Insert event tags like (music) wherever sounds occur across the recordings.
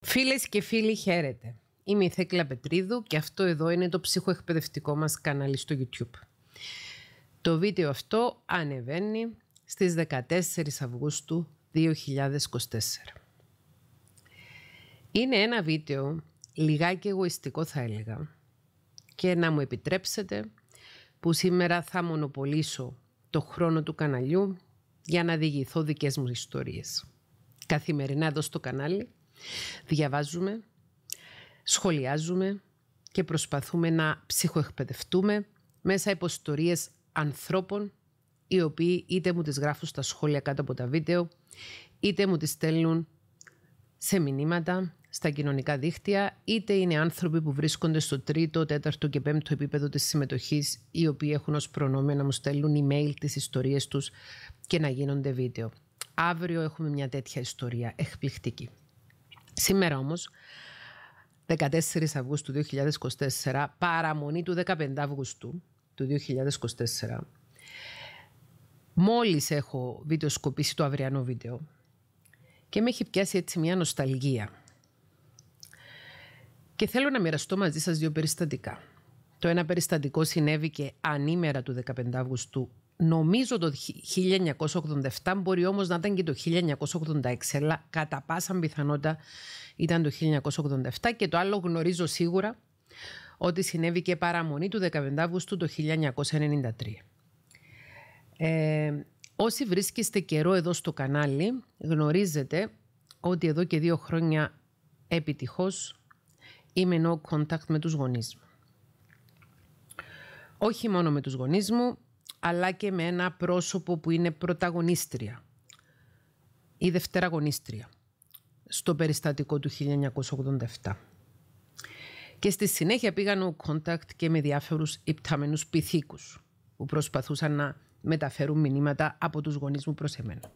Φίλες και φίλοι χαίρετε. Είμαι η Θέκλα Πετρίδου και αυτό εδώ είναι το ψυχοεκπαιδευτικό μας κανάλι στο YouTube. Το βίντεο αυτό ανεβαίνει στις 14 Αυγούστου 2024. Είναι ένα βίντεο λιγάκι εγωιστικό θα έλεγα και να μου επιτρέψετε που σήμερα θα μονοπολίσω το χρόνο του καναλιού για να διηγηθώ δικές μου ιστορίες. Καθημερινά εδώ στο κανάλι Διαβάζουμε, σχολιάζουμε και προσπαθούμε να ψυχοεκπαιδευτούμε μέσα από ιστορίες ανθρώπων οι οποίοι είτε μου τις γράφουν στα σχόλια κάτω από τα βίντεο, είτε μου τις στέλνουν σε μηνύματα, στα κοινωνικά δίκτυα, είτε είναι άνθρωποι που βρίσκονται στο τρίτο, τέταρτο και πέμπτο επίπεδο της συμμετοχής, οι οποίοι έχουν ως προνόμιο να μου στέλνουν email τις ιστορίες τους και να γίνονται βίντεο. Αύριο έχουμε μια τέτοια ιστορία εκπληκτική. Σήμερα όμως, 14 Αυγούστου 2024, παραμονή του 15 Αυγούστου του 2024, μόλις έχω βιντεοσκοπήσει το αυριανό βίντεο και με έχει πιάσει έτσι μια νοσταλγία. Και θέλω να μοιραστώ μαζί σας δύο περιστατικά. Το ένα περιστατικό συνέβη και ανήμερα του 15 Αυγούστου Νομίζω το 1987, μπορεί όμως να ήταν και το 1986, αλλά κατά πάσα πιθανότητα ήταν το 1987 και το άλλο γνωρίζω σίγουρα ότι συνέβη και παραμονή του 15 Αύγουστου το 1993. Ε, όσοι βρίσκεστε καιρό εδώ στο κανάλι γνωρίζετε ότι εδώ και δύο χρόνια επιτυχώς είμαι no contact με τους γονείς μου. Όχι μόνο με τους γονείς μου, αλλά και με ένα πρόσωπο που είναι πρωταγωνίστρια ή δευτεραγωνίστρια στο περιστατικό του 1987. Και στη συνέχεια πήγαν ο κόντακτ και με διάφορους υπτάμενους πυθίκους που προσπαθούσαν να μεταφέρουν μηνύματα από τους γονείς μου προς εμένα.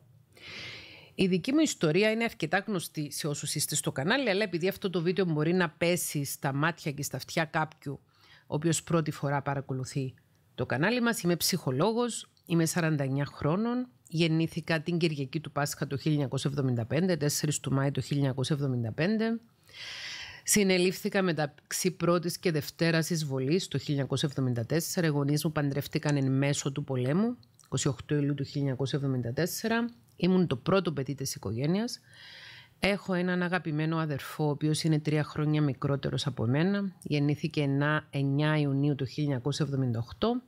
Η δική μου ιστορία είναι αρκετά γνωστή σε όσους είστε στο κανάλι, αλλά επειδή αυτό το βίντεο μπορεί να πέσει στα μάτια και στα αυτιά κάποιου, ο οποίος πρώτη φορά παρακολουθεί το κανάλι μας. Είμαι ψυχολόγος, είμαι 49 χρόνων, γεννήθηκα την Κυριακή του Πάσχα το 1975, 4 του Μάη το 1975. Συνελήφθηκα μεταξύ πρώτης και δευτέρας εισβολής το 1974. Οι γονείς μου παντρευτήκαν εν μέσω του πολέμου, 28 Ιουλίου του 1974. Ήμουν το πρώτο παιδί της οικογένειας. Έχω έναν αγαπημένο αδερφό, ο οποίος είναι τρία χρόνια μικρότερος από μένα. Γεννήθηκε 9 Ιουνίου του 1978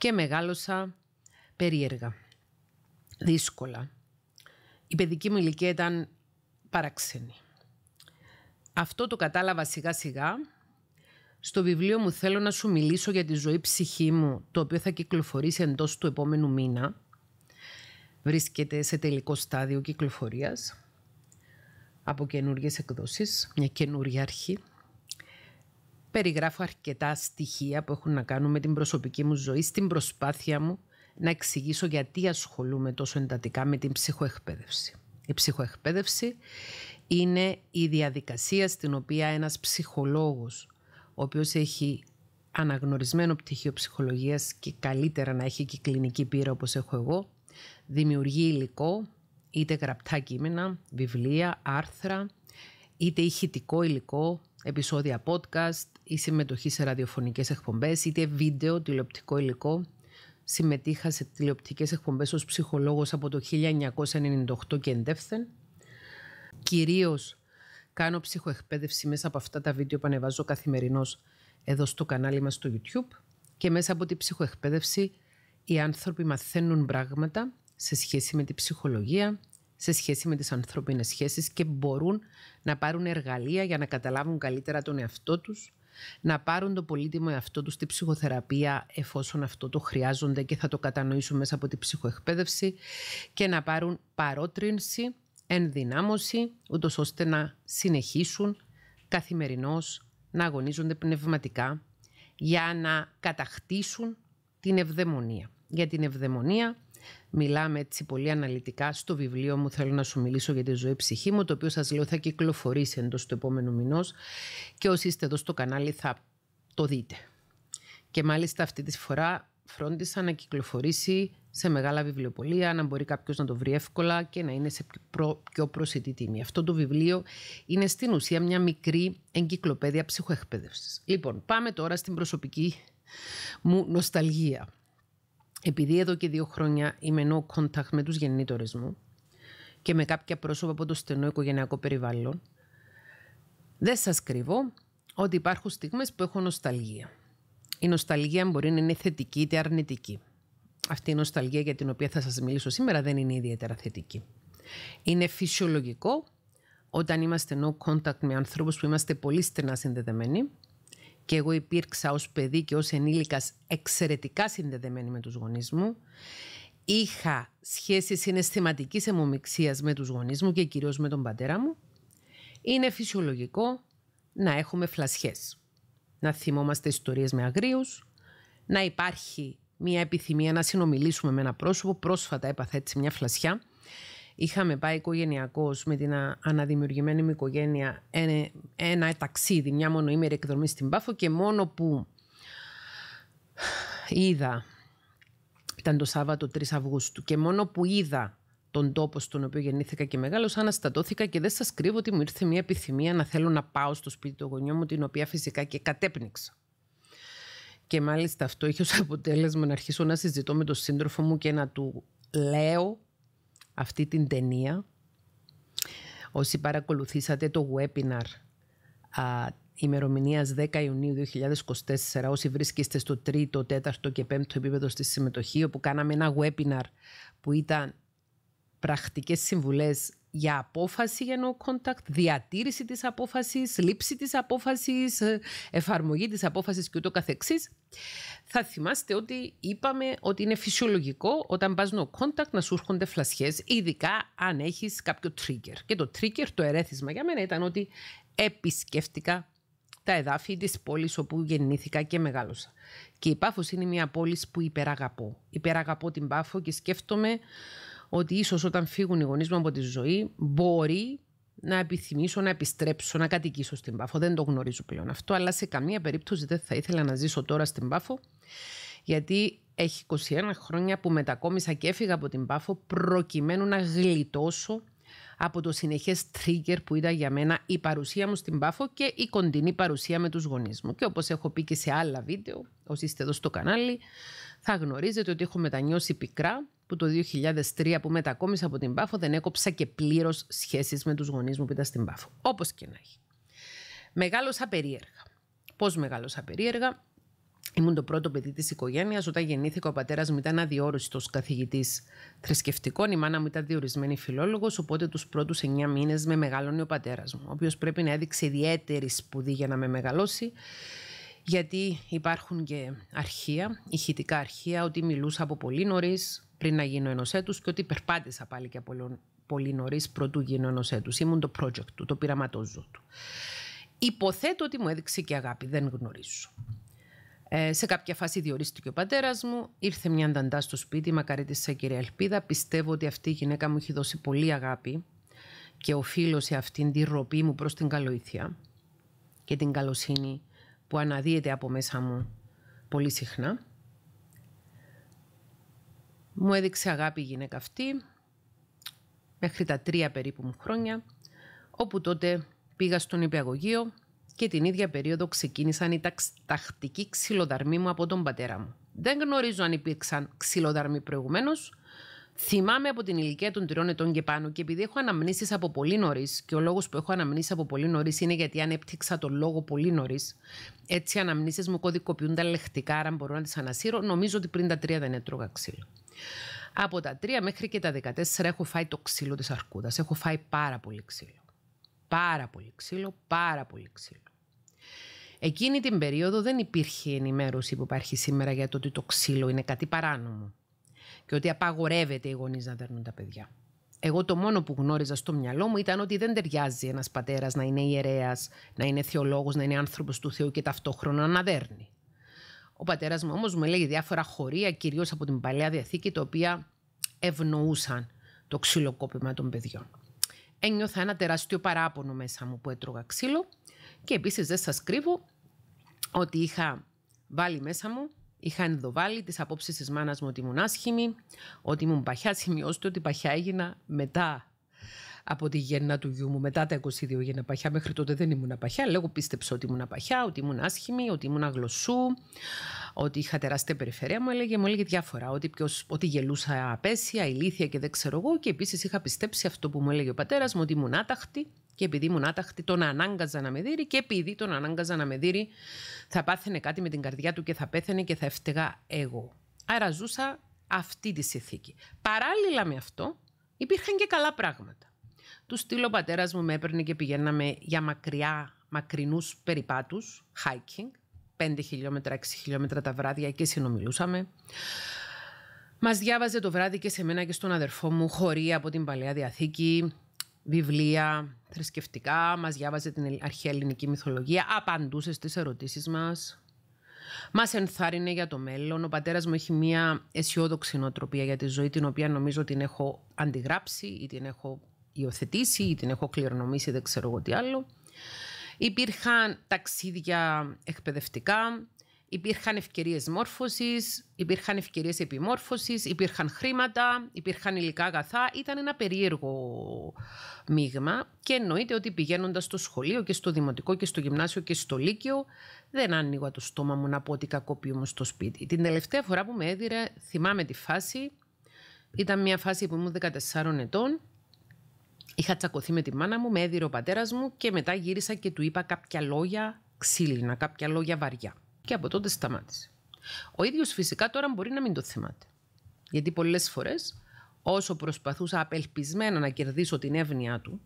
και μεγάλωσα περίεργα, δύσκολα. Η παιδική μου ηλικία ήταν παράξενη. Αυτό το κατάλαβα σιγά σιγά. Στο βιβλίο μου θέλω να σου μιλήσω για τη ζωή ψυχή μου, το οποίο θα κυκλοφορήσει εντός του επόμενου μήνα. Βρίσκεται σε τελικό στάδιο κυκλοφορίας από καινούργιες εκδόσεις, μια καινούργια αρχή περιγράφω αρκετά στοιχεία που έχουν να κάνουν με την προσωπική μου ζωή, στην προσπάθεια μου να εξηγήσω γιατί ασχολούμαι τόσο εντατικά με την ψυχοεκπαίδευση. Η ψυχοεκπαίδευση είναι η διαδικασία στην οποία ένας ψυχολόγος, ο οποίος έχει αναγνωρισμένο πτυχίο ψυχολογίας και καλύτερα να έχει και κλινική πείρα όπως έχω εγώ, δημιουργεί υλικό, είτε γραπτά κείμενα, βιβλία, άρθρα, είτε ηχητικό υλικό, επεισόδια podcast ή συμμετοχή σε ραδιοφωνικές εκπομπές, είτε βίντεο, τηλεοπτικό υλικό. Συμμετείχα σε τηλεοπτικές εκπομπές ως ψυχολόγος από το 1998 και εντεύθεν. Κυρίως κάνω ψυχοεκπαίδευση μέσα από αυτά τα βίντεο που ανεβάζω καθημερινώς εδώ στο κανάλι μας στο YouTube και μέσα από την ψυχοεκπαίδευση οι άνθρωποι μαθαίνουν πράγματα σε σχέση με τη ψυχολογία, σε σχέση με τις ανθρώπινες σχέσεις και μπορούν να πάρουν εργαλεία για να καταλάβουν καλύτερα τον εαυτό τους, να πάρουν το πολύτιμο εαυτό τους στη ψυχοθεραπεία εφόσον αυτό το χρειάζονται και θα το κατανοήσουν μέσα από τη ψυχοεκπαίδευση και να πάρουν παρότρινση, ενδυνάμωση, ούτως ώστε να συνεχίσουν καθημερινώς να αγωνίζονται πνευματικά για να κατακτήσουν την ευδαιμονία. Για την ευδαιμονία Μιλάμε έτσι πολύ αναλυτικά στο βιβλίο μου «Θέλω να σου μιλήσω για τη ζωή ψυχή μου», το οποίο σας λέω θα κυκλοφορήσει εντός του επόμενου μηνός και όσοι είστε εδώ στο κανάλι θα το δείτε. Και μάλιστα αυτή τη φορά φρόντισα να κυκλοφορήσει σε μεγάλα βιβλιοπολία, να μπορεί κάποιος να το βρει εύκολα και να είναι σε πιο προσιτή τιμή. Αυτό το βιβλίο είναι στην ουσία μια μικρή εγκυκλοπαίδεια ψυχοεκπαίδευσης. Λοιπόν, πάμε τώρα στην προσωπική μου νοσταλγία επειδή εδώ και δύο χρόνια είμαι no contact με τους γεννήτορες μου και με κάποια πρόσωπα από το στενό οικογενειακό περιβάλλον, δεν σας κρύβω ότι υπάρχουν στιγμές που έχω νοσταλγία. Η νοσταλγία μπορεί να είναι θετική είτε αρνητική. Αυτή η νοσταλγία για την οποία θα σας μιλήσω σήμερα δεν είναι ιδιαίτερα θετική. Είναι φυσιολογικό όταν είμαστε no contact με ανθρώπους που είμαστε πολύ στενά συνδεδεμένοι και εγώ υπήρξα ως παιδί και ως ενήλικας εξαιρετικά συνδεδεμένη με τους γονείς μου. Είχα σχέση συναισθηματικής αιμομιξίας με τους γονείς μου και κυρίως με τον πατέρα μου. Είναι φυσιολογικό να έχουμε φλασιές. Να θυμόμαστε ιστορίες με αγρίους, να υπάρχει μια επιθυμία να συνομιλήσουμε με ένα πρόσωπο. Πρόσφατα έπαθα έτσι μια φλασιά. Είχαμε πάει οικογενειακώ με την αναδημιουργημένη μου οικογένεια ένα, ε, ένα ταξίδι, μια μονοήμερη εκδρομή στην Πάφο και μόνο που είδα. Ήταν το Σάββατο 3 Αυγούστου και μόνο που είδα τον τόπο στον οποίο γεννήθηκα και μεγάλωσα, αναστατώθηκα και δεν σας κρύβω ότι μου ήρθε μια επιθυμία να θέλω να πάω στο σπίτι του γονιού μου, την οποία φυσικά και κατέπνιξα. Και μάλιστα αυτό είχε ως αποτέλεσμα να αρχίσω να συζητώ με τον σύντροφο μου και να του λέω αυτή την ταινία. Όσοι παρακολουθήσατε το webinar α, ημερομηνίας 10 Ιουνίου 2024, όσοι βρίσκεστε στο τρίτο, τέταρτο και πέμπτο επίπεδο στη συμμετοχή, όπου κάναμε ένα webinar που ήταν πρακτικές συμβουλές για απόφαση no contact, διατήρηση της απόφασης, λήψη της απόφασης, ε, εφαρμογή της απόφασης και ούτω καθεξής. Θα θυμάστε ότι είπαμε ότι είναι φυσιολογικό όταν πας no contact να σου έρχονται φλασιές, ειδικά αν έχεις κάποιο trigger. Και το trigger, το ερέθισμα για μένα ήταν ότι επισκέφτηκα τα εδάφη της πόλης όπου γεννήθηκα και μεγάλωσα. Και η Πάφος είναι μια πόλη που υπεραγαπώ. Υπεραγαπώ την Πάφο και σκέφτομαι ότι ίσως όταν φύγουν οι γονείς μου από τη ζωή, μπορεί να επιθυμήσω να επιστρέψω, να κατοικήσω στην Πάφο. Δεν το γνωρίζω πλέον αυτό, αλλά σε καμία περίπτωση δεν θα ήθελα να ζήσω τώρα στην Πάφο, γιατί έχει 21 χρόνια που μετακόμισα και έφυγα από την Πάφο προκειμένου να γλιτώσω από το συνεχές trigger που ήταν για μένα η παρουσία μου στην Πάφο και η κοντινή παρουσία με τους γονείς μου. Και όπως έχω πει και σε άλλα βίντεο, όσοι είστε εδώ στο κανάλι, θα γνωρίζετε ότι έχω μετανιώσει πικρά που το 2003 που μετακόμισα από την Πάφο δεν έκοψα και πλήρως σχέσεις με τους γονείς μου που ήταν στην Πάφο. Όπως και να έχει. Μεγάλωσα περίεργα. Πώς μεγάλωσα περίεργα. Ήμουν το πρώτο παιδί της οικογένειας. Όταν γεννήθηκα ο πατέρας μου ήταν αδιόριστος καθηγητής θρησκευτικών. Η μάνα μου ήταν διορισμένη φιλόλογος, οπότε τους πρώτους εννιά μήνες με μεγάλωνε ο πατέρας μου, ο οποίος πρέπει να έδειξε ιδιαίτερη σπουδή για να με μεγαλώσει γιατί υπάρχουν και αρχεία, ηχητικά αρχεία, ότι μιλούσα από πολύ νωρίς, πριν να γίνω ενός έτους και ότι περπάτησα πάλι και πολύ, πολύ νωρίς πρωτού γίνω ενός έτους. Ήμουν το project του, το πειραματόζω του. Υποθέτω ότι μου έδειξε και αγάπη, δεν γνωρίζω. Ε, σε κάποια φάση διορίστηκε ο πατέρας μου, ήρθε μια ανταντά στο σπίτι, σε κυρία Ελπίδα. Πιστεύω ότι αυτή η γυναίκα μου έχει δώσει πολύ αγάπη και οφείλω αυτήν την ροπή μου προς την καλοήθεια και την καλοσύνη που αναδύεται από μέσα μου πολύ συχνά. Μου έδειξε αγάπη η γυναίκα αυτή, μέχρι τα τρία περίπου μου χρόνια, όπου τότε πήγα στον υπηαγωγείο και την ίδια περίοδο ξεκίνησαν οι τακτικοί ξυλοδαρμοί μου από τον πατέρα μου. Δεν γνωρίζω αν υπήρξαν ξυλοδαρμοί προηγουμένως. Θυμάμαι από την ηλικία των τριών ετών και πάνω και επειδή έχω αναμνήσεις από πολύ νωρίς, και ο λόγος που έχω αναμνήσεις από πολύ νωρίς είναι γιατί ανέπτυξα τον λόγο πολύ νωρίς, έτσι οι αναμνήσεις μου κωδικοποιούνταν λεχτικά, άρα μπορώ να τις ανασύρω. Νομίζω ότι πριν τα τρία δεν έτρωγα ξύλο. Από τα 3 μέχρι και τα 14 έχω φάει το ξύλο της αρκούδας. Έχω φάει πάρα πολύ ξύλο. Πάρα πολύ ξύλο, πάρα πολύ ξύλο. Εκείνη την περίοδο δεν υπήρχε ενημέρωση που υπάρχει σήμερα για το ότι το ξύλο είναι κάτι παράνομο και ότι απαγορεύεται οι γονείς να δέρνουν τα παιδιά. Εγώ το μόνο που γνώριζα στο μυαλό μου ήταν ότι δεν ταιριάζει ένας πατέρας να είναι ιερέας, να είναι θεολόγος, να είναι άνθρωπος του Θεού και ταυτόχρονα να δέρνει. Ο πατέρας μου όμως μου έλεγε διάφορα χωρία, κυρίως από την Παλαιά διαθήκη, τα οποία ευνοούσαν το ξυλοκόπημα των παιδιών. Ένιωθα ένα τεράστιο παράπονο μέσα μου που έτρωγα ξύλο και επίσης δεν σας κρύβω ότι είχα βάλει μέσα μου, είχα ενδοβάλει τις απόψεις της μάνας μου ότι ήμουν άσχημη, ότι ήμουν παχιά, σημειώστε ότι παχιά έγινα μετά από τη γέννα του γιού μου μετά τα 22 γέννα παχιά. Μέχρι τότε δεν ήμουν παχιά. Λέγω πίστεψα ότι ήμουν παχιά, ότι ήμουν άσχημη, ότι ήμουν γλωσσού, ότι είχα τεράστια περιφερεια. Μου έλεγε, μου έλεγε διάφορα. Ότι, ποιος, ότι γελούσα απέσια, ηλίθια και δεν ξέρω εγώ. Και επίσης είχα πιστέψει αυτό που μου έλεγε ο πατέρας μου, ότι ήμουν άταχτη. Και επειδή ήμουν άταχτη, τον ανάγκαζα να με δείρει. Και επειδή τον ανάγκαζα να με δείρει, θα πάθαινε κάτι με την καρδιά του και θα πέθαινε και θα έφταιγα εγώ. Άρα ζούσα αυτή τη συνθήκη. Παράλληλα με αυτό, υπήρχαν και καλά πράγματα του στείλω ο πατέρας μου με έπαιρνε και πηγαίναμε για μακριά, μακρινούς περιπάτους, hiking, 5 χιλιόμετρα, 6 χιλιόμετρα τα βράδια και συνομιλούσαμε. Μας διάβαζε το βράδυ και σε μένα και στον αδερφό μου χωρί από την Παλαιά Διαθήκη, βιβλία, θρησκευτικά, Μας διάβαζε την αρχαία ελληνική μυθολογία, απαντούσε στις ερωτήσεις μας. Μας ενθάρρυνε για το μέλλον. Ο πατέρας μου έχει μια αισιόδοξη νοοτροπία για τη ζωή, την οποία νομίζω την έχω αντιγράψει ή την έχω υιοθετήσει ή την έχω κληρονομήσει, δεν ξέρω εγώ τι άλλο. Υπήρχαν ταξίδια εκπαιδευτικά, υπήρχαν ευκαιρίες μόρφωσης, υπήρχαν ευκαιρίες επιμόρφωσης, υπήρχαν χρήματα, υπήρχαν υλικά αγαθά. Ήταν ένα περίεργο μείγμα και εννοείται ότι πηγαίνοντας στο σχολείο και στο δημοτικό και στο γυμνάσιο και στο λύκειο δεν άνοιγα το στόμα μου να πω ότι κακοποιούμε στο σπίτι. Την τελευταία φορά που με έδιρε θυμάμαι τη φάση, ήταν μια φάση που ήμουν 14 ετών Είχα τσακωθεί με τη μάνα μου, με έδιρε ο πατέρας μου και μετά γύρισα και του είπα κάποια λόγια ξύλινα, κάποια λόγια βαριά. Και από τότε σταμάτησε. Ο ίδιος φυσικά τώρα μπορεί να μην το θυμάται. Γιατί πολλές φορές, όσο προσπαθούσα απελπισμένα να κερδίσω την εύνοια του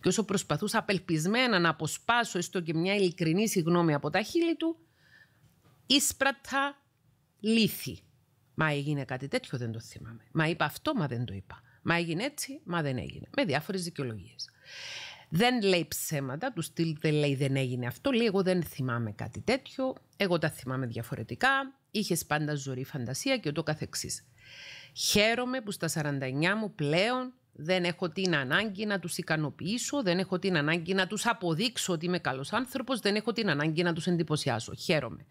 και όσο προσπαθούσα απελπισμένα να αποσπάσω έστω και μια ειλικρινή συγγνώμη από τα χείλη του, ίσπρατα λύθη. Μα έγινε κάτι τέτοιο, δεν το θυμάμαι. Μα είπα αυτό, μα δεν το είπα. Μα έγινε έτσι, μα δεν έγινε. Με διάφορες δικαιολογίες. Δεν λέει ψέματα, του στυλ δεν λέει δεν έγινε αυτό, λέει εγώ δεν θυμάμαι κάτι τέτοιο, εγώ τα θυμάμαι διαφορετικά, είχες πάντα ζωή φαντασία και ούτω καθεξής. Χαίρομαι που στα 49 μου πλέον δεν έχω την ανάγκη να τους ικανοποιήσω, δεν έχω την ανάγκη να τους αποδείξω ότι είμαι καλός άνθρωπος, δεν έχω την ανάγκη να τους εντυπωσιάσω. Χαίρομαι.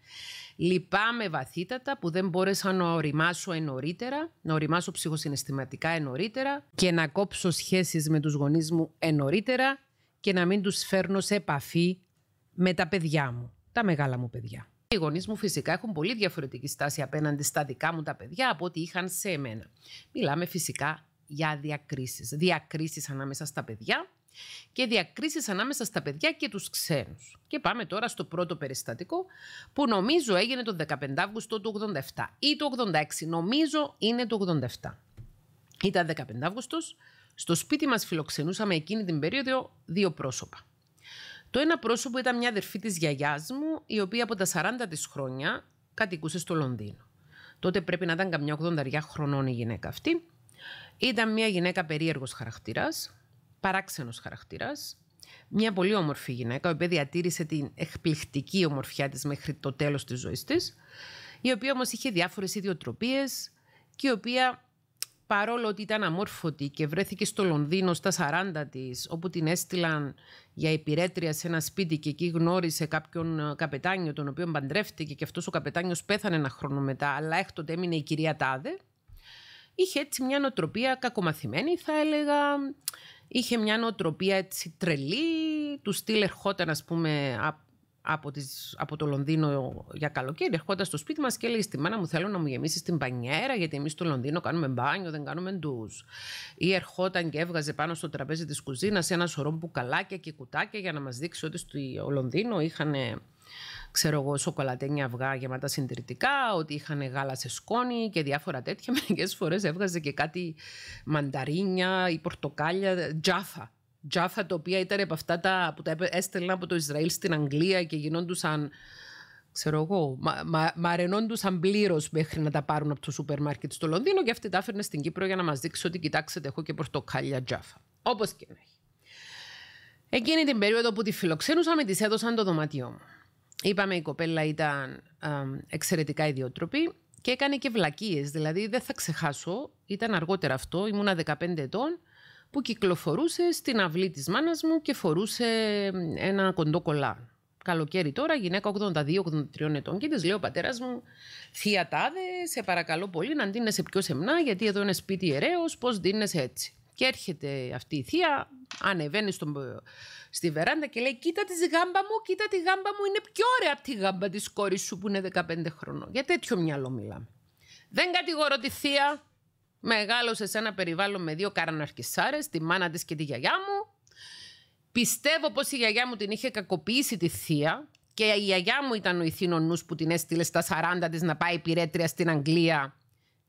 Λυπάμαι βαθύτατα που δεν μπόρεσα να οριμάσω ενωρίτερα, να οριμάσω ψυχοσυναισθηματικά ενωρίτερα και να κόψω σχέσεις με τους γονείς μου ενωρίτερα και να μην τους φέρνω σε επαφή με τα παιδιά μου, τα μεγάλα μου παιδιά. Οι γονείς μου φυσικά έχουν πολύ διαφορετική στάση απέναντι στα δικά μου τα παιδιά από ό,τι είχαν σε εμένα. Μιλάμε φυσικά για διακρίσεις. Διακρίσεις ανάμεσα στα παιδιά και διακρίσεις ανάμεσα στα παιδιά και τους ξένους. Και πάμε τώρα στο πρώτο περιστατικό που νομίζω έγινε το 15 Αύγουστο του 87 ή το 86, νομίζω είναι το 87. Ήταν 15 Αύγουστος, στο σπίτι μας φιλοξενούσαμε εκείνη την περίοδο δύο πρόσωπα. Το ένα πρόσωπο ήταν μια αδερφή της γιαγιάς μου, η οποία από τα 40 της χρόνια κατοικούσε στο Λονδίνο. Τότε πρέπει να ήταν καμιά 80 χρονών η γυναίκα αυτή. Ήταν μια γυναίκα περίεργος χαρακτήρας, παράξενος χαρακτήρας, μια πολύ όμορφη γυναίκα, η οποία διατήρησε την εκπληκτική ομορφιά της μέχρι το τέλος της ζωής της, η οποία όμως είχε διάφορες ίδιοτροπίε και η οποία παρόλο ότι ήταν αμόρφωτη και βρέθηκε στο Λονδίνο στα 40 της όπου την έστειλαν για υπηρέτρια σε ένα σπίτι και εκεί γνώρισε κάποιον ε, καπετάνιο, τον οποίο παντρεύτηκε και αυτός ο καπετάνιος πέθανε ένα χρόνο μετά, αλλά έκτοτε έμεινε η κυρία Τάδε, είχε έτσι μια νοοτροπία κακομαθημένη θα έλεγα, είχε μια νοοτροπία έτσι τρελή, του στυλ ερχόταν ας πούμε από, το Λονδίνο για καλοκαίρι, ερχόταν στο σπίτι μας και έλεγε στη μάνα μου: Θέλω να μου γεμίσεις την πανιέρα, γιατί εμείς στο Λονδίνο κάνουμε μπάνιο, δεν κάνουμε ντους. Ή ερχόταν και έβγαζε πάνω στο τραπέζι της κουζίνας ένα σωρό μπουκαλάκια και κουτάκια για να μας δείξει ότι στο Λονδίνο είχαν ξέρω εγώ, σοκολατένια αυγά γεμάτα συντηρητικά, ότι είχαν γάλα σε σκόνη και διάφορα τέτοια. (laughs) Μερικές φορές έβγαζε και κάτι μανταρίνια ή πορτοκάλια, τζάφα. Τζάφα τα οποία ήταν από αυτά τα, που τα έστελναν από το Ισραήλ στην Αγγλία και γινόντουσαν ξέρω εγώ, μα, μα, μαρενόντουσαν πλήρως μέχρι να τα πάρουν από το σούπερ μάρκετ στο Λονδίνο και αυτή τα έφερνε στην Κύπρο για να μας δείξει ότι κοιτάξτε, έχω και πορτοκάλια τζάφα. Όπως και να έχει. Εκείνη την περίοδο που τη με της έδωσαν το δωμάτιό μου. Είπαμε η κοπέλα ήταν εξαιρετικά ιδιότροπη και έκανε και βλακίες. Δηλαδή δεν θα ξεχάσω, ήταν αργότερα αυτό, ήμουνα 15 ετών που κυκλοφορούσε στην αυλή της μάνας μου και φορούσε ένα κοντό κολλά. Καλοκαίρι τώρα, γυναίκα 82-83 ετών και της λέει ο πατέρας μου «Θεία τάδε, σε παρακαλώ πολύ να ντύνεσαι πιο σεμνά γιατί εδώ είναι σπίτι ιερέως, πώς ντύνεσαι έτσι». Και έρχεται αυτή η θεία, ανεβαίνει στον, ε, στη βεράντα και λέει: Κοίτα τη γάμπα μου, κοίτα τη γάμπα μου, είναι πιο ωραία από τη γάμπα της κόρης σου που είναι 15 χρονών. Για τέτοιο μυαλό μιλάμε. Δεν κατηγορώ τη θεία. Μεγάλωσε σε ένα περιβάλλον με δύο καραναρκισάρες, τη μάνα της και τη γιαγιά μου. Πιστεύω πως η γιαγιά μου την είχε κακοποιήσει τη θεία και η γιαγιά μου ήταν ο ηθήνο νους που την έστειλε στα 40 της να πάει πυρέτρια στην Αγγλία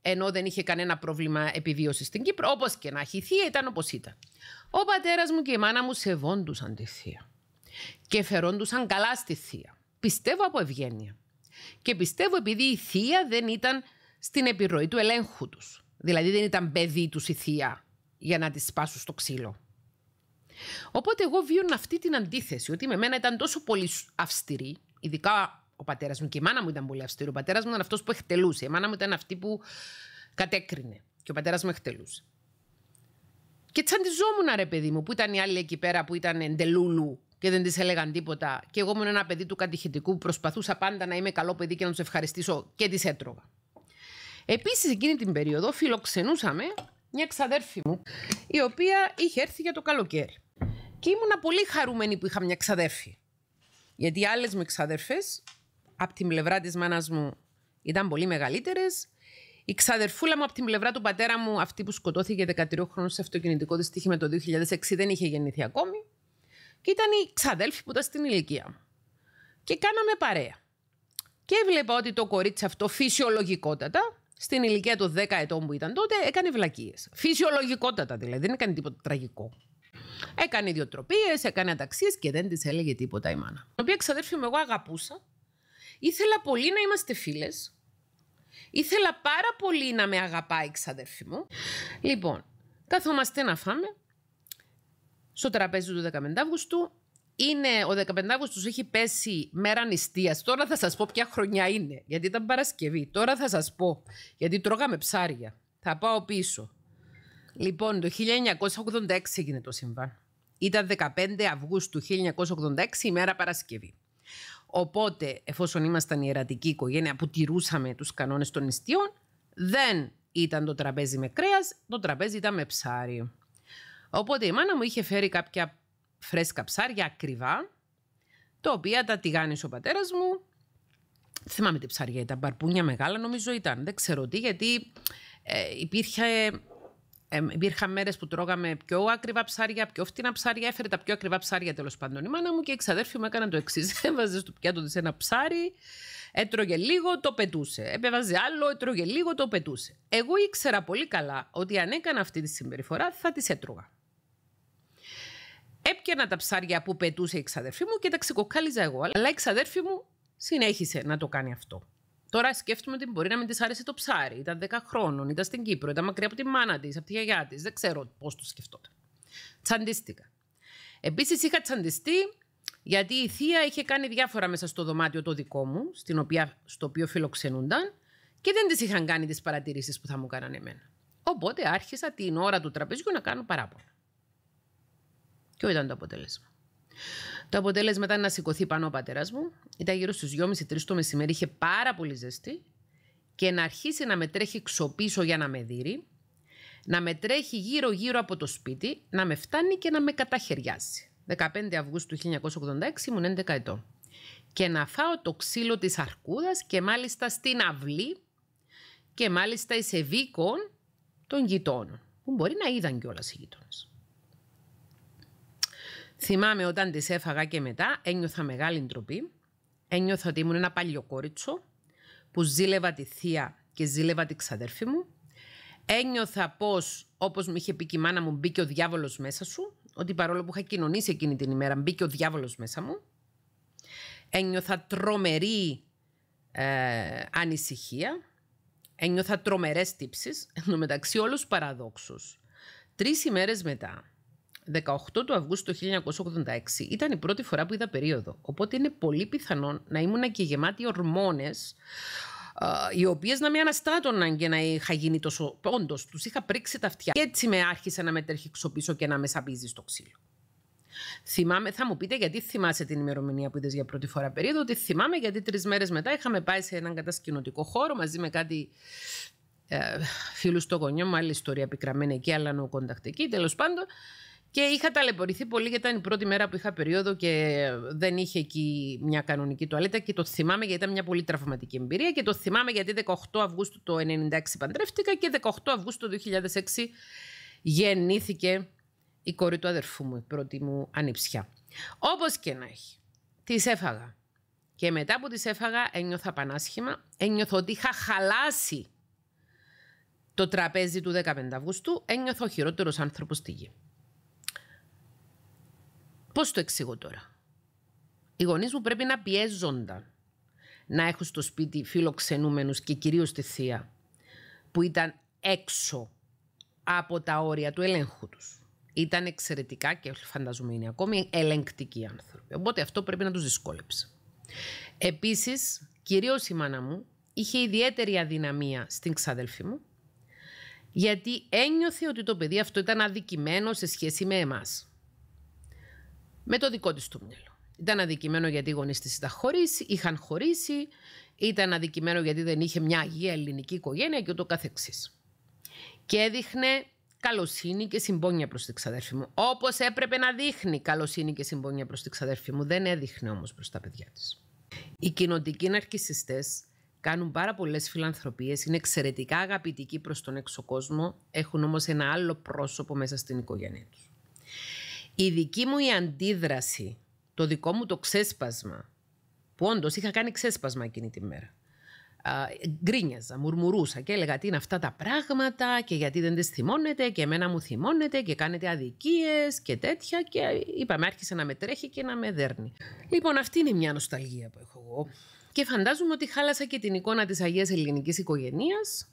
ενώ δεν είχε κανένα πρόβλημα επιβίωσης στην Κύπρο. Όπως και να έχει, η θεία ήταν όπως ήταν. Ο πατέρας μου και η μάνα μου σεβόντουσαν τη θεία. Και φερόντουσαν καλά στη θεία. Πιστεύω από ευγένεια. Και πιστεύω επειδή η θεία δεν ήταν στην επιρροή του ελέγχου τους. Δηλαδή δεν ήταν παιδί τους η θεία για να τη σπάσουν στο ξύλο. Οπότε εγώ βίωνα αυτή την αντίθεση ότι με μένα ήταν τόσο πολύ αυστηρή, ειδικά ο πατέρας μου και η μάνα μου ήταν πολύ αυστηρή. Ο πατέρας μου ήταν αυτός που εκτελούσε. Η μάνα μου ήταν αυτή που κατέκρινε. Και ο πατέρας μου εκτελούσε. Και τσαντιζόμουν, ρε παιδί μου, που ήταν οι άλλοι εκεί πέρα που ήταν εντελούλου και δεν της έλεγαν τίποτα. Και εγώ ήμουν ένα παιδί του κατηχητικού που προσπαθούσα πάντα να είμαι καλό παιδί και να τους ευχαριστήσω και τις έτρωγα. Επίσης, εκείνη την περίοδο φιλοξενούσαμε μια ξαδέρφη μου, η οποία είχε έρθει για το καλοκαίρι. Και ήμουνα πολύ χαρούμενη που είχα μια ξαδέρφη. Γιατί οι άλλες μου ξαδέρφε από την πλευρά της μάνας μου ήταν πολύ μεγαλύτερες. Η ξαδερφούλα μου από την πλευρά του πατέρα μου, αυτή που σκοτώθηκε 13 χρόνο σε αυτοκινητικό δυστύχημα το 2006, δεν είχε γεννηθεί ακόμη. Και ήταν η ξαδέλφη που ήταν στην ηλικία μου. Και κάναμε παρέα. Και έβλεπα ότι το κορίτσι αυτό φυσιολογικότατα, στην ηλικία των 10 ετών που ήταν τότε, έκανε βλακίες. Φυσιολογικότατα δηλαδή, δεν έκανε τίποτα τραγικό. Έκανε ιδιοτροπίες, έκανε αταξίες και δεν της έλεγε τίποτα η μάνα. Την οποία ξαδέρφη μου εγώ αγαπούσα Ήθελα πολύ να είμαστε φίλες. Ήθελα πάρα πολύ να με αγαπάει η ξαδερφή μου. Λοιπόν, καθόμαστε να φάμε στο τραπέζι του 15 Αυγούστου. Είναι, ο 15 Αυγούστου έχει πέσει μέρα νηστείας. Τώρα θα σας πω ποια χρονιά είναι, γιατί ήταν Παρασκευή. Τώρα θα σας πω, γιατί τρώγαμε ψάρια. Θα πάω πίσω. Λοιπόν, το 1986 έγινε το συμβάν. Ήταν 15 Αυγούστου 1986, ημέρα Παρασκευή. Οπότε, εφόσον ήμασταν ιερατική οικογένεια που τηρούσαμε τους κανόνες των νηστείων, δεν ήταν το τραπέζι με κρέας, το τραπέζι ήταν με ψάρι. Οπότε η μάνα μου είχε φέρει κάποια φρέσκα ψάρια ακριβά, τα οποία τα τηγάνισε ο πατέρας μου. Θυμάμαι τι ψάρια ήταν, μπαρπούνια μεγάλα νομίζω ήταν. Δεν ξέρω τι, γιατί ε, υπήρχε υπήρχαν μέρες που τρώγαμε πιο ακριβά ψάρια, πιο φτηνά ψάρια. Έφερε τα πιο ακριβά ψάρια τέλος πάντων η μάνα μου και η ξαδέρφη μου έκανα το εξής. (laughs) Έβαζε στο πιάτο της ένα ψάρι, έτρωγε λίγο, το πετούσε. Επέβαζε άλλο, έτρωγε λίγο, το πετούσε. Εγώ ήξερα πολύ καλά ότι αν έκανα αυτή τη συμπεριφορά θα τις έτρωγα. Έπιανα τα ψάρια που πετούσε η ξαδέρφη μου και τα ξεκοκάλιζα εγώ. Αλλά η ξαδέρφη μου συνέχισε να το κάνει αυτό. Τώρα σκέφτομαι ότι μπορεί να μην της άρεσε το ψάρι. Ήταν 10 χρόνων, ήταν στην Κύπρο, ήταν μακριά από τη μάνα της, από τη γιαγιά της. Δεν ξέρω πώς το σκεφτόταν. Τσαντίστηκα. Επίσης είχα τσαντιστεί γιατί η θεία είχε κάνει διάφορα μέσα στο δωμάτιο το δικό μου, στην οποία, στο οποίο φιλοξενούνταν, και δεν της είχαν κάνει τις παρατηρήσεις που θα μου κάνανε εμένα. Οπότε άρχισα την ώρα του τραπεζιού να κάνω παράπονα. Και ήταν το αποτέλεσμα. Το αποτέλεσμα ήταν να σηκωθεί πάνω ο πατέρας μου. Ήταν γύρω στι 2.30-3 το μεσημέρι, είχε πάρα πολύ ζεστή. Και να αρχίσει να με τρέχει ξοπίσω για να με δει, να με τρέχει γύρω-γύρω από το σπίτι, να με φτάνει και να με καταχαιριάσει. 15 Αυγούστου 1986 ήμουν 11 ετών. Και να φάω το ξύλο της αρκούδας και μάλιστα στην αυλή και μάλιστα εις ευήκον των γειτόνων, που μπορεί να είδαν κιόλας οι γειτόνες. Θυμάμαι όταν τις έφαγα και μετά, ένιωθα μεγάλη ντροπή. Ένιωθα ότι ήμουν ένα παλιό κόριτσο που ζήλευα τη θεία και ζήλευα τη ξαδέρφη μου. Ένιωθα πως, όπως μου είχε πει και η μάνα μου, μπήκε ο διάβολος μέσα σου. Ότι παρόλο που είχα κοινωνήσει εκείνη την ημέρα, μπήκε ο διάβολος μέσα μου. Ένιωθα τρομερή ε, ανησυχία. Ένιωθα τρομερές τύψεις. Εν τω μεταξύ όλους παραδόξους. Τρεις ημέρες μετά, 18 του Αυγούστου του 1986 ήταν η πρώτη φορά που είδα περίοδο. Οπότε είναι πολύ πιθανόν να ήμουν και γεμάτη ορμόνες, οι οποίες να με αναστάτωναν και να είχα γίνει τόσο. Όντως, τους είχα πρίξει τα αυτιά. Και έτσι με άρχισε να με τρέχει και να με σαπίζει στο ξύλο. Θυμάμαι, θα μου πείτε γιατί θυμάσαι την ημερομηνία που είδες για πρώτη φορά περίοδο. Ότι θυμάμαι γιατί τρεις μέρες μετά είχαμε πάει σε έναν κατασκηνωτικό χώρο μαζί με κάτι ε, φίλους στο γονιό μου. Άλλη ιστορία πικραμένη εκεί, αλλά νοοκοντακτική. Τέλος πάντων, και είχα ταλαιπωρηθεί πολύ γιατί ήταν η πρώτη μέρα που είχα περίοδο και δεν είχε εκεί μια κανονική τουαλέτα. Και το θυμάμαι γιατί ήταν μια πολύ τραυματική εμπειρία. Και το θυμάμαι γιατί 18 Αυγούστου το 1996 παντρεύτηκα και 18 Αυγούστου το 2006 γεννήθηκε η κόρη του αδερφού μου, η πρώτη μου ανιψιά. Όπως και να έχει, τη έφαγα. Και μετά που τη έφαγα ένιωθα πανάσχημα, ένιωθα ότι είχα χαλάσει το τραπέζι του 15 Αυγούστου, ένιωθα ο χειρότερος άνθρωπος στη γη. Πώς το εξηγώ τώρα. Οι γονείς μου πρέπει να πιέζονταν να έχουν στο σπίτι φιλοξενούμενους και κυρίως τη θεία που ήταν έξω από τα όρια του ελέγχου τους. Ήταν εξαιρετικά και φανταζομαι είναι ακόμη ελεγκτικοί άνθρωποι. Οπότε αυτό πρέπει να τους δυσκόλεψε. Επίσης, κυρίως η μάνα μου είχε ιδιαίτερη αδυναμία στην ξαδελφή μου γιατί ένιωθε ότι το παιδί αυτό ήταν αδικημένο σε σχέση με εμάς με το δικό της το μυαλό. Ήταν αδικημένο γιατί οι γονείς της είχαν χωρίσει, ήταν αδικημένο γιατί δεν είχε μια αγία ελληνική οικογένεια και ούτω καθεξής. Και έδειχνε καλοσύνη και συμπόνια προς την ξαδέρφη μου. Όπως έπρεπε να δείχνει καλοσύνη και συμπόνια προς την ξαδέρφη μου. Δεν έδειχνε όμως προς τα παιδιά της. Οι κοινοτικοί ναρκισιστές κάνουν πάρα πολλές φιλανθρωπίες, είναι εξαιρετικά αγαπητικοί προς τον έξω κόσμο, έχουν όμως ένα άλλο πρόσωπο μέσα στην οικογένεια τους. Η δική μου η αντίδραση, το δικό μου το ξέσπασμα, που όντως είχα κάνει ξέσπασμα εκείνη τη μέρα. γκρίνιαζα, μουρμουρούσα και έλεγα τι είναι αυτά τα πράγματα και γιατί δεν τις θυμώνετε και εμένα μου θυμώνετε και κάνετε αδικίες και τέτοια και είπαμε άρχισε να με τρέχει και να με δέρνει. Λοιπόν αυτή είναι μια νοσταλγία που έχω εγώ και φαντάζομαι ότι χάλασα και την εικόνα της Αγίας Ελληνικής Οικογενείας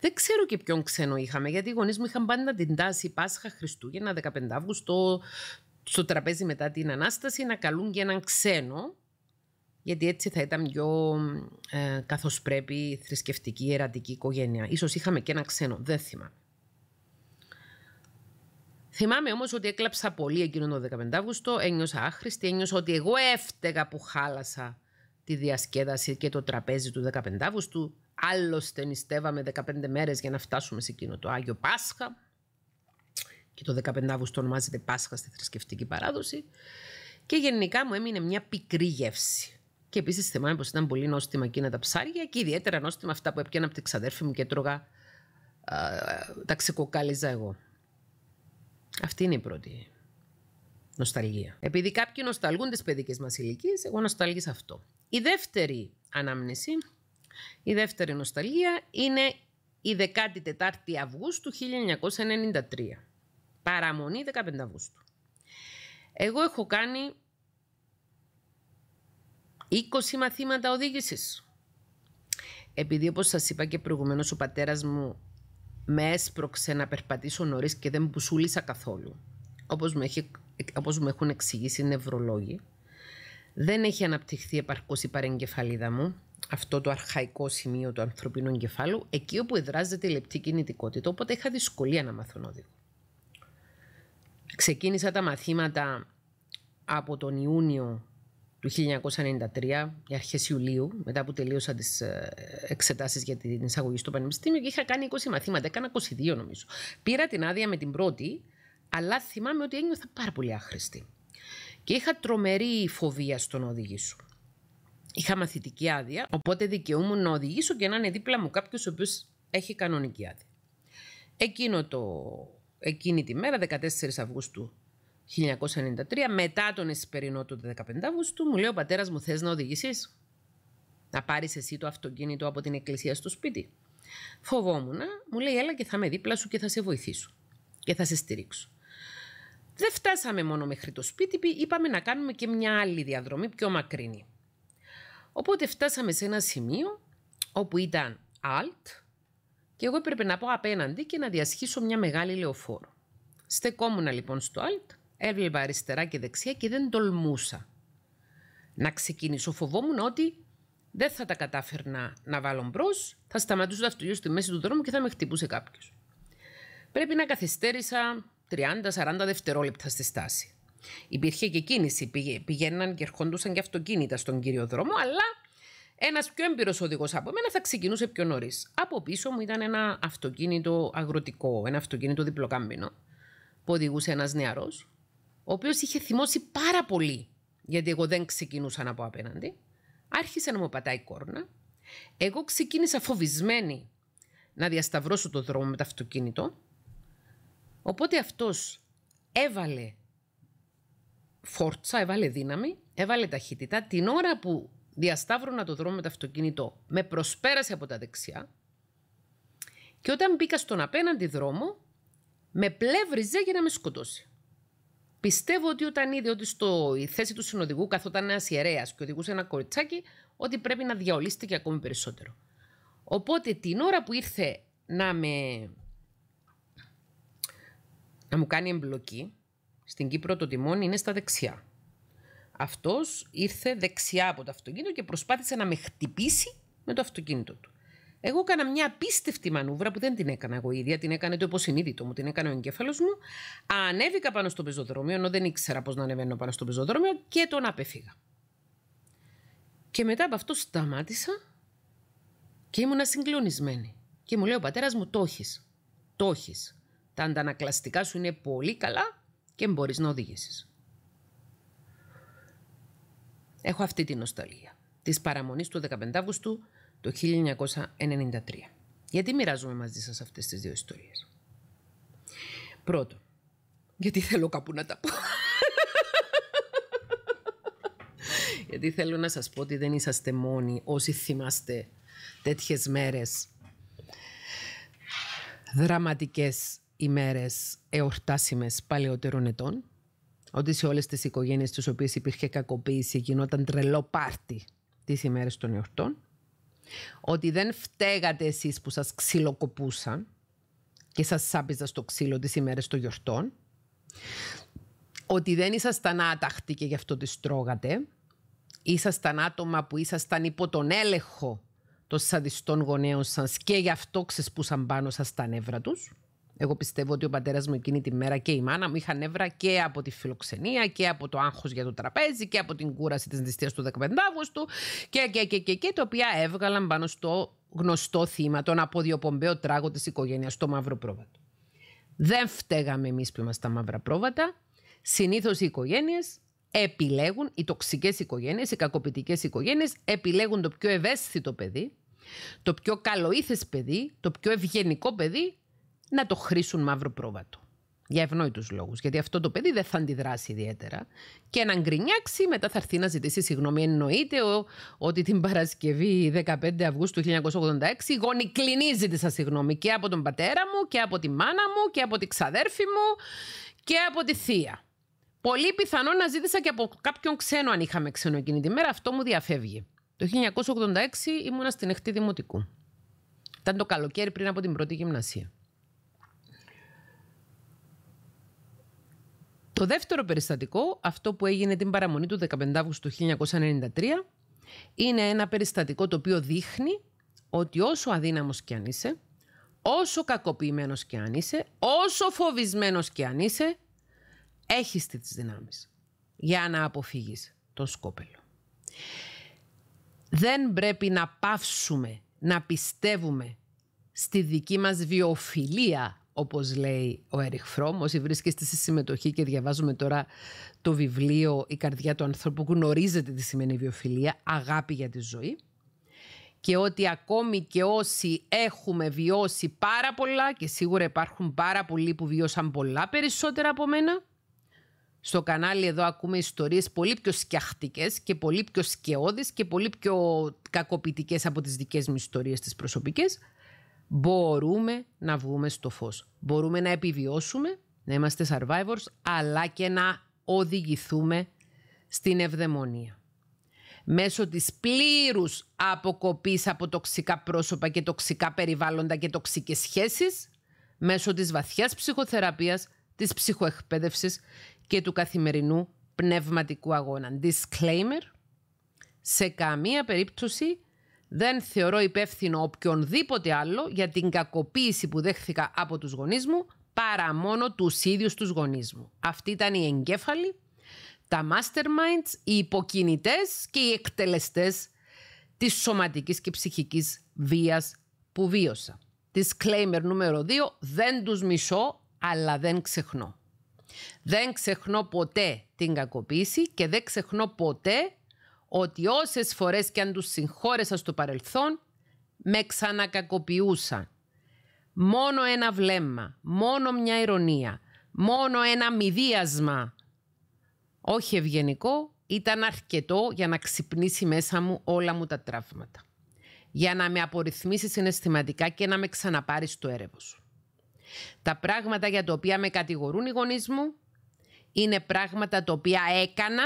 δεν ξέρω και ποιον ξένο είχαμε, γιατί οι γονείς μου είχαν πάντα την τάση Πάσχα, Χριστούγεννα, 15 Αύγουστο, στο τραπέζι μετά την Ανάσταση να καλούν και έναν ξένο, γιατί έτσι θα ήταν πιο ε, πρέπει θρησκευτική, ερατική οικογένεια. Σω είχαμε και έναν ξένο, δεν θυμάμαι. Θυμάμαι όμως ότι έκλαψα πολύ εκείνο το 15 Αύγουστο, ένιωσα άχρηστη, ένιωσα ότι εγώ έφταιγα που χάλασα τη διασκέδαση και το τραπέζι του 15 Αύγουστου Άλλωστε νηστεύαμε 15 μέρες για να φτάσουμε σε εκείνο το Άγιο Πάσχα και το 15 Αύγουστο ονομάζεται Πάσχα στη θρησκευτική παράδοση και γενικά μου έμεινε μια πικρή γεύση. Και επίσης θυμάμαι πως ήταν πολύ νόστιμα εκείνα τα ψάρια και ιδιαίτερα νόστιμα αυτά που έπιανα από την ξαδέρφη μου και έτρωγα. τα ξεκοκάλιζα εγώ. Αυτή είναι η πρώτη νοσταλγία. Επειδή κάποιοι νοσταλγούν τι παιδικές μας ηλικίες, εγώ νοσταλγήσα αυτό. Η δεύτερη ανάμνηση η δεύτερη νοσταλγία είναι η 14η Αυγούστου 1993. Παραμονή 15 Αυγούστου. Εγώ έχω κάνει 20 μαθήματα οδήγησης. Επειδή όπως σας είπα και προηγουμένως ο πατέρας μου με έσπρωξε να περπατήσω νωρίς και δεν πουσούλησα καθόλου. Όπως μου, όπως μου έχουν εξηγήσει οι νευρολόγοι. Δεν έχει αναπτυχθεί επαρκώς η παρεγκεφαλίδα μου αυτό το αρχαϊκό σημείο του ανθρωπίνου εγκεφάλου, εκεί όπου εδράζεται η λεπτή κινητικότητα. Οπότε είχα δυσκολία να μαθαίνω οδηγό. Ξεκίνησα τα μαθήματα από τον Ιούνιο του 1993, οι αρχές Ιουλίου, μετά που τελείωσα τις ε, εξετάσεις για την εισαγωγή στο Πανεπιστήμιο και είχα κάνει 20 μαθήματα. Έκανα 22 νομίζω. Πήρα την άδεια με την πρώτη, αλλά θυμάμαι ότι ένιωθα πάρα πολύ άχρηστη. Και είχα τρομερή φοβία στον οδηγή σου είχα μαθητική άδεια, οπότε δικαιούμουν να οδηγήσω και να είναι δίπλα μου κάποιος ο οποίος έχει κανονική άδεια. Εκείνο το, εκείνη τη μέρα, 14 Αυγούστου 1993, μετά τον εσπερινό του 15 Αυγούστου, μου λέει ο πατέρας μου Θες να οδηγήσεις, να πάρεις εσύ το αυτοκίνητο από την εκκλησία στο σπίτι. Φοβόμουν, μου λέει έλα και θα είμαι δίπλα σου και θα σε βοηθήσω και θα σε στηρίξω. Δεν φτάσαμε μόνο μέχρι το σπίτι, είπαμε να κάνουμε και μια άλλη διαδρομή πιο μακρινή. Οπότε φτάσαμε σε ένα σημείο όπου ήταν alt και εγώ έπρεπε να πω απέναντι και να διασχίσω μια μεγάλη λεωφόρο. Στεκόμουν λοιπόν στο alt, έβλεπα αριστερά και δεξιά και δεν τολμούσα να ξεκινήσω. Φοβόμουν ότι δεν θα τα κατάφερνα να βάλω μπρος, θα σταματούσε το αυτοκίνητο στη μέση του δρόμου και θα με χτυπούσε κάποιος. Πρέπει να καθυστέρησα 30-40 δευτερόλεπτα στη στάση. Υπήρχε και κίνηση, πηγαίναν και ερχόντουσαν και αυτοκίνητα στον κύριο δρόμο, αλλά ένας πιο έμπειρος οδηγός από μένα θα ξεκινούσε πιο νωρίς. Από πίσω μου ήταν ένα αυτοκίνητο αγροτικό, ένα αυτοκίνητο διπλοκάμπινο, που οδηγούσε ένας νεαρός, ο οποίος είχε θυμώσει πάρα πολύ, γιατί εγώ δεν ξεκινούσα από απέναντι. Άρχισε να μου πατάει κόρνα. Εγώ ξεκίνησα φοβισμένη να διασταυρώσω το δρόμο με το αυτοκίνητο. Οπότε αυτός έβαλε φόρτσα, έβαλε δύναμη, έβαλε ταχύτητα. Την ώρα που διασταύρωνα το δρόμο με το αυτοκίνητο, με προσπέρασε από τα δεξιά. Και όταν μπήκα στον απέναντι δρόμο, με πλεύριζε για να με σκοτώσει. Πιστεύω ότι όταν είδε ότι στο, η θέση του συνοδηγού καθόταν ένας ιερέας και οδηγούσε ένα κοριτσάκι, ότι πρέπει να διαολίστηκε ακόμη περισσότερο. Οπότε την ώρα που ήρθε να με. να μου κάνει εμπλοκή, στην Κύπρο το τιμόνι είναι στα δεξιά. Αυτός ήρθε δεξιά από το αυτοκίνητο και προσπάθησε να με χτυπήσει με το αυτοκίνητο του. Εγώ έκανα μια απίστευτη μανούβρα που δεν την έκανα εγώ ίδια, την έκανε το υποσυνείδητο μου, την έκανε ο εγκέφαλος μου. Ανέβηκα πάνω στο πεζοδρόμιο, ενώ δεν ήξερα πώς να ανεβαίνω πάνω στο πεζοδρόμιο και τον απέφυγα. Και μετά από αυτό σταμάτησα και ήμουνα συγκλονισμένη. Και μου λέει ο πατέρας μου: Το έχεις. Το έχεις. Τα αντανακλαστικά σου είναι πολύ καλά και μπορείς να οδηγήσεις. Έχω αυτή την νοσταλία της παραμονής του 15 Αύγουστου του 1993. Γιατί μοιράζομαι μαζί σας αυτές τις δύο ιστορίες. Πρώτον, γιατί θέλω κάπου να τα πω. (laughs) γιατί θέλω να σας πω ότι δεν είσαστε μόνοι όσοι θυμάστε τέτοιες μέρες δραματικές ημέρες εορτάσιμες παλαιότερων ετών, ότι σε όλες τις οικογένειες τι οποίες υπήρχε κακοποίηση γινόταν τρελό πάρτι τις ημέρες των εορτών, ότι δεν φταίγατε εσείς που σας ξυλοκοπούσαν και σας σάπιζα στο ξύλο τις ημέρες των γιορτών, ότι δεν ήσασταν άταχτοι και γι' αυτό τις τρώγατε, ήσασταν άτομα που ήσασταν υπό τον έλεγχο των σαδιστών γονέων σας και γι' αυτό ξεσπούσαν πάνω σας τα νεύρα τους. Εγώ πιστεύω ότι ο πατέρας μου εκείνη τη μέρα και η μάνα μου είχαν νεύρα και από τη φιλοξενία και από το άγχος για το τραπέζι και από την κούραση της νηστείας του 15 Αύγουστου και, και, και, και, και, τα οποία έβγαλαν πάνω στο γνωστό θύμα, τον αποδιοπομπαίο τράγο της οικογένειας, το μαύρο πρόβατο. Δεν φταίγαμε εμείς που είμαστε τα μαύρα πρόβατα. Συνήθως οι οικογένειες επιλέγουν, οι τοξικές οικογένειες, οι κακοποιητικές οικογένειες, επιλέγουν το πιο ευαίσθητο παιδί, το πιο καλοήθες παιδί, το πιο ευγενικό παιδί να το χρήσουν μαύρο πρόβατο. Για ευνόητους λόγους. Γιατί αυτό το παιδί δεν θα αντιδράσει ιδιαίτερα. Και να γκρινιάξει, μετά θα έρθει να ζητήσει συγγνώμη. Εννοείται ότι την Παρασκευή 15 Αυγούστου 1986 οι γόνοι κλινή ζήτησα συγγνώμη και από τον πατέρα μου και από τη μάνα μου και από τη ξαδέρφη μου και από τη θεία. Πολύ πιθανό να ζήτησα και από κάποιον ξένο αν είχαμε ξένο εκείνη τη μέρα. Αυτό μου διαφεύγει. Το 1986 ήμουνα στην εχτή δημοτικού. Ήταν το καλοκαίρι πριν από την πρώτη γυμνασία. Το δεύτερο περιστατικό, αυτό που έγινε την παραμονή του 15 Αύγουστου του 1993, είναι ένα περιστατικό το οποίο δείχνει ότι όσο αδύναμος και αν είσαι, όσο κακοποιημένος και αν είσαι, όσο φοβισμένος και αν είσαι, έχεις τις δυνάμεις για να αποφύγεις τον σκόπελο. Δεν πρέπει να πάυσουμε να πιστεύουμε στη δική μας βιοφιλία όπως λέει ο Έριχ Φρόμ. Όσοι βρίσκεστε στη συμμετοχή και διαβάζουμε τώρα το βιβλίο «Η καρδιά του ανθρώπου» που γνωρίζετε τι σημαίνει βιοφιλία, αγάπη για τη ζωή. Και ότι ακόμη και όσοι έχουμε βιώσει πάρα πολλά και σίγουρα υπάρχουν πάρα πολλοί που βιώσαν πολλά περισσότερα από μένα, στο κανάλι εδώ ακούμε ιστορίες πολύ πιο σκιαχτικές και πολύ πιο σκαιώδεις και πολύ πιο κακοποιητικές από τις δικές μου ιστορίες τις προσωπικές μπορούμε να βγούμε στο φως. Μπορούμε να επιβιώσουμε, να είμαστε survivors, αλλά και να οδηγηθούμε στην ευδαιμονία. Μέσω της πλήρους αποκοπής από τοξικά πρόσωπα και τοξικά περιβάλλοντα και τοξικές σχέσεις, μέσω της βαθιάς ψυχοθεραπείας, της ψυχοεκπαίδευσης και του καθημερινού πνευματικού αγώνα. Disclaimer, σε καμία περίπτωση δεν θεωρώ υπεύθυνο οποιονδήποτε άλλο για την κακοποίηση που δέχθηκα από τους γονείς μου, παρά μόνο τους ίδιους τους γονείς μου. Αυτοί ήταν οι εγκέφαλοι, τα masterminds, οι υποκινητές και οι εκτελεστές της σωματικής και ψυχικής βίας που βίωσα. Disclaimer νούμερο 2, δεν τους μισώ, αλλά δεν ξεχνώ. Δεν ξεχνώ ποτέ την κακοποίηση και δεν ξεχνώ ποτέ ότι όσες φορές και αν τους συγχώρεσα στο παρελθόν, με ξανακακοποιούσαν. Μόνο ένα βλέμμα, μόνο μια ηρωνία, μόνο ένα μηδίασμα, όχι ευγενικό, ήταν αρκετό για να ξυπνήσει μέσα μου όλα μου τα τραύματα. Για να με απορριθμίσει συναισθηματικά και να με ξαναπάρει στο έρευο σου. Τα πράγματα για τα οποία με κατηγορούν οι γονείς μου είναι πράγματα τα οποία έκανα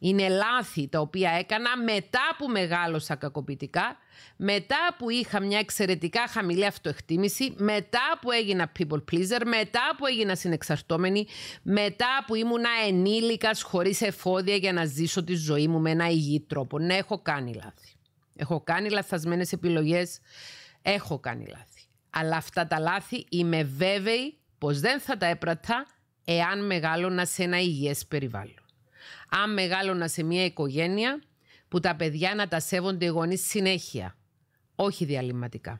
είναι λάθη τα οποία έκανα μετά που μεγάλωσα κακοποιητικά, μετά που είχα μια εξαιρετικά χαμηλή αυτοεκτίμηση, μετά που έγινα people pleaser, μετά που έγινα συνεξαρτώμενη, μετά που ήμουνα ενήλικας χωρίς εφόδια για να ζήσω τη ζωή μου με ένα υγιή τρόπο. Ναι, έχω κάνει λάθη. Έχω κάνει λαθασμένες επιλογές, έχω κάνει λάθη. Αλλά αυτά τα λάθη είμαι βέβαιη πως δεν θα τα έπρατα εάν μεγάλωνα σε ένα υγιές περιβάλλον αν μεγάλωνα σε μια οικογένεια που τα παιδιά να τα σέβονται οι γονείς συνέχεια, όχι διαλυματικά.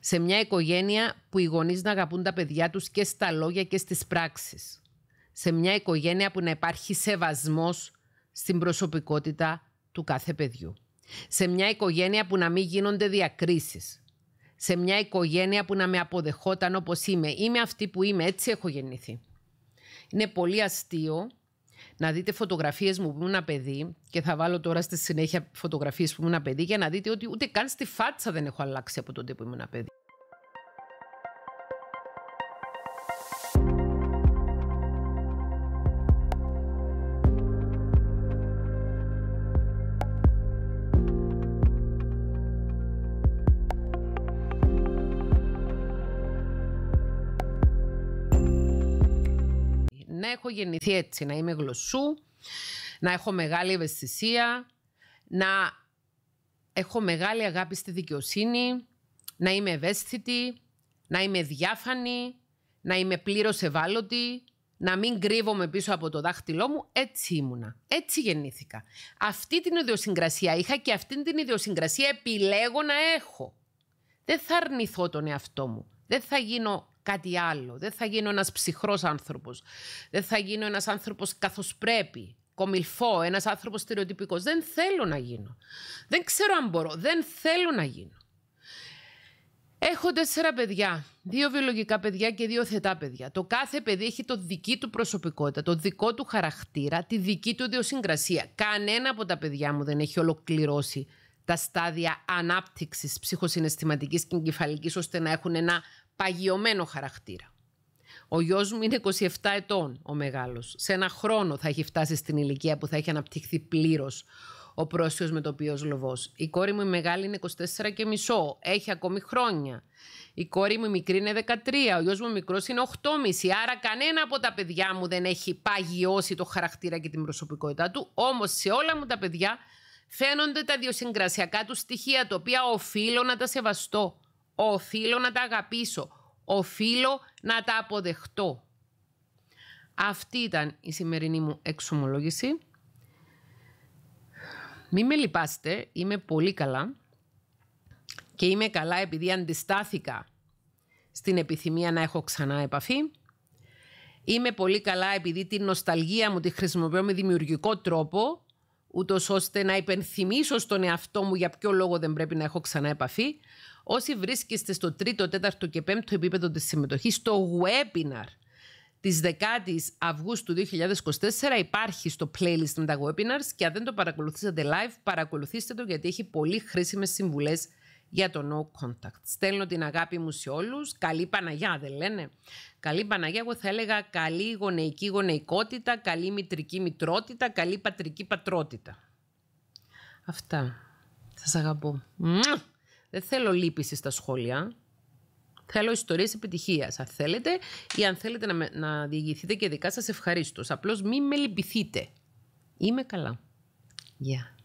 Σε μια οικογένεια που οι γονείς να αγαπούν τα παιδιά τους και στα λόγια και στις πράξεις. Σε μια οικογένεια που να υπάρχει σεβασμός στην προσωπικότητα του κάθε παιδιού. Σε μια οικογένεια που να μην γίνονται διακρίσεις. Σε μια οικογένεια που να με αποδεχόταν όπως είμαι. Είμαι αυτή που είμαι, έτσι έχω γεννηθεί. Είναι πολύ αστείο να δείτε φωτογραφίες μου που ήμουν παιδί. Και θα βάλω τώρα στη συνέχεια φωτογραφίες που ήμουν παιδί για να δείτε ότι ούτε καν στη φάτσα δεν έχω αλλάξει από τότε που ήμουν παιδί. να έχω γεννηθεί έτσι, να είμαι γλωσσού, να έχω μεγάλη ευαισθησία, να έχω μεγάλη αγάπη στη δικαιοσύνη, να είμαι ευαίσθητη, να είμαι διάφανη, να είμαι πλήρως ευάλωτη, να μην κρύβομαι πίσω από το δάχτυλό μου, έτσι ήμουνα. Έτσι γεννήθηκα. Αυτή την ιδιοσυγκρασία είχα και αυτή την ιδιοσυγκρασία επιλέγω να έχω. Δεν θα αρνηθώ τον εαυτό μου. Δεν θα γίνω κάτι άλλο. Δεν θα γίνω ένας ψυχρός άνθρωπος. Δεν θα γίνω ένας άνθρωπος καθώς πρέπει. Κομιλφό, ένας άνθρωπος στερεοτυπικός. Δεν θέλω να γίνω. Δεν ξέρω αν μπορώ. Δεν θέλω να γίνω. Έχω τέσσερα παιδιά. Δύο βιολογικά παιδιά και δύο θετά παιδιά. Το κάθε παιδί έχει το δική του προσωπικότητα, το δικό του χαρακτήρα, τη δική του ιδιοσυγκρασία. Κανένα από τα παιδιά μου δεν έχει ολοκληρώσει τα στάδια ανάπτυξης ψυχοσυναισθηματικής και εγκεφαλικής ώστε να έχουν ένα παγιωμένο χαρακτήρα. Ο γιος μου είναι 27 ετών ο μεγάλος. Σε ένα χρόνο θα έχει φτάσει στην ηλικία που θα έχει αναπτυχθεί πλήρως ο πρόσιος με το οποίος λοβός. Η κόρη μου η μεγάλη είναι 24 και μισό. Έχει ακόμη χρόνια. Η κόρη μου η μικρή είναι 13. Ο γιος μου μικρός είναι 8,5. Άρα κανένα από τα παιδιά μου δεν έχει παγιώσει το χαρακτήρα και την προσωπικότητά του. Όμως σε όλα μου τα παιδιά φαίνονται τα διοσυγκρασιακά του στοιχεία, τα οποία οφείλω να τα σεβαστώ. Οφείλω να τα αγαπήσω. Οφείλω να τα αποδεχτώ. Αυτή ήταν η σημερινή μου εξομολόγηση. Μην με λυπάστε, είμαι πολύ καλά. Και είμαι καλά επειδή αντιστάθηκα στην επιθυμία να έχω ξανά επαφή. Είμαι πολύ καλά επειδή την νοσταλγία μου τη χρησιμοποιώ με δημιουργικό τρόπο, ...ούτως ώστε να υπενθυμίσω στον εαυτό μου για ποιο λόγο δεν πρέπει να έχω ξανά επαφή. Όσοι βρίσκεστε στο τρίτο, τέταρτο και πέμπτο επίπεδο της συμμετοχής στο webinar της 10ης Αυγούστου 2024 υπάρχει στο playlist με τα webinars και αν δεν το παρακολουθήσατε live παρακολουθήστε το γιατί έχει πολύ χρήσιμες συμβουλές για το no contact. Στέλνω την αγάπη μου σε όλους. Καλή Παναγιά δεν λένε. Καλή Παναγιά εγώ θα έλεγα καλή γονεϊκή γονεϊκότητα, καλή μητρική μητρότητα, καλή πατρική πατρότητα. Αυτά. Σας αγαπώ. Δεν θέλω λύπηση στα σχόλια. Θέλω ιστορίες επιτυχίας, αν θέλετε, ή αν θέλετε να, διηγηθείτε και δικά σας ευχαριστώ. Απλώς μην με λυπηθείτε. Είμαι καλά. Γεια.